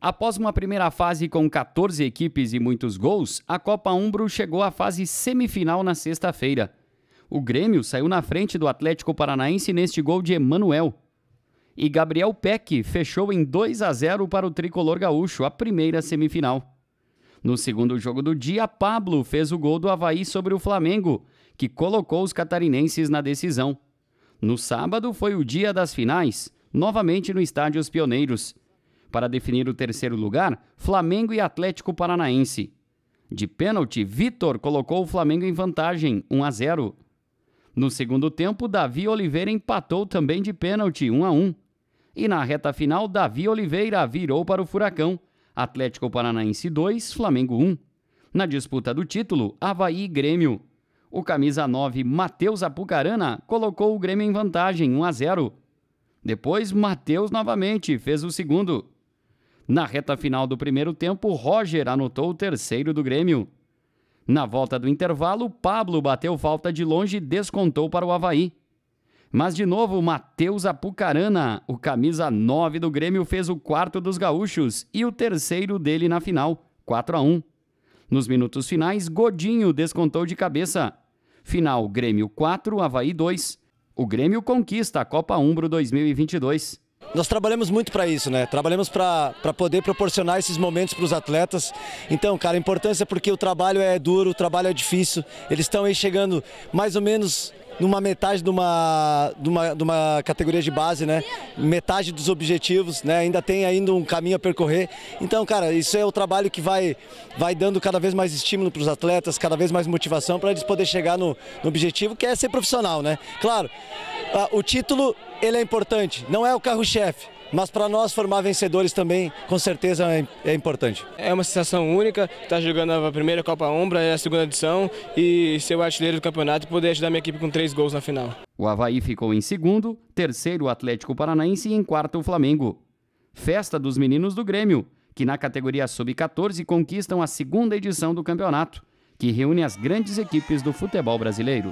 Após uma primeira fase com 14 equipes e muitos gols, a Copa Umbro chegou à fase semifinal na sexta-feira. O Grêmio saiu na frente do Atlético Paranaense neste gol de Emanuel. E Gabriel Peck fechou em 2 a 0 para o tricolor gaúcho, a primeira semifinal. No segundo jogo do dia, Pablo fez o gol do Havaí sobre o Flamengo, que colocou os catarinenses na decisão. No sábado foi o dia das finais, novamente no Estádio Os Pioneiros. Para definir o terceiro lugar, Flamengo e Atlético Paranaense. De pênalti, Vitor colocou o Flamengo em vantagem, 1 a 0. No segundo tempo, Davi Oliveira empatou também de pênalti, 1 a 1. E na reta final, Davi Oliveira virou para o Furacão. Atlético Paranaense 2, Flamengo 1. Na disputa do título, Havaí e Grêmio. O camisa 9, Matheus Apucarana, colocou o Grêmio em vantagem, 1 a 0. Depois, Matheus novamente fez o segundo. Na reta final do primeiro tempo, Roger anotou o terceiro do Grêmio. Na volta do intervalo, Pablo bateu falta de longe e descontou para o Havaí. Mas de novo, Matheus Apucarana, o camisa 9 do Grêmio, fez o quarto dos gaúchos e o terceiro dele na final, 4 a 1. Nos minutos finais, Godinho descontou de cabeça. Final Grêmio 4, Havaí 2. O Grêmio conquista a Copa Umbro 2022. Nós trabalhamos muito para isso, né? Trabalhamos para poder proporcionar esses momentos para os atletas. Então, cara, a importância é porque o trabalho é duro, o trabalho é difícil. Eles estão aí chegando mais ou menos numa metade de uma, de uma, de uma categoria de base, né? Metade dos objetivos, né? Ainda tem ainda um caminho a percorrer. Então, cara, isso é o trabalho que vai, vai dando cada vez mais estímulo para os atletas, cada vez mais motivação para eles poderem chegar no, no objetivo, que é ser profissional, né? Claro, ah, o título ele é importante, não é o carro-chefe, mas para nós formar vencedores também, com certeza é, é importante. É uma sensação única estar tá jogando a primeira Copa Ombra, é a segunda edição e ser o artilheiro do campeonato e poder ajudar minha equipe com três gols na final. O Havaí ficou em segundo, terceiro o Atlético Paranaense e em quarto o Flamengo. Festa dos meninos do Grêmio, que na categoria sub-14 conquistam a segunda edição do campeonato, que reúne as grandes equipes do futebol brasileiro.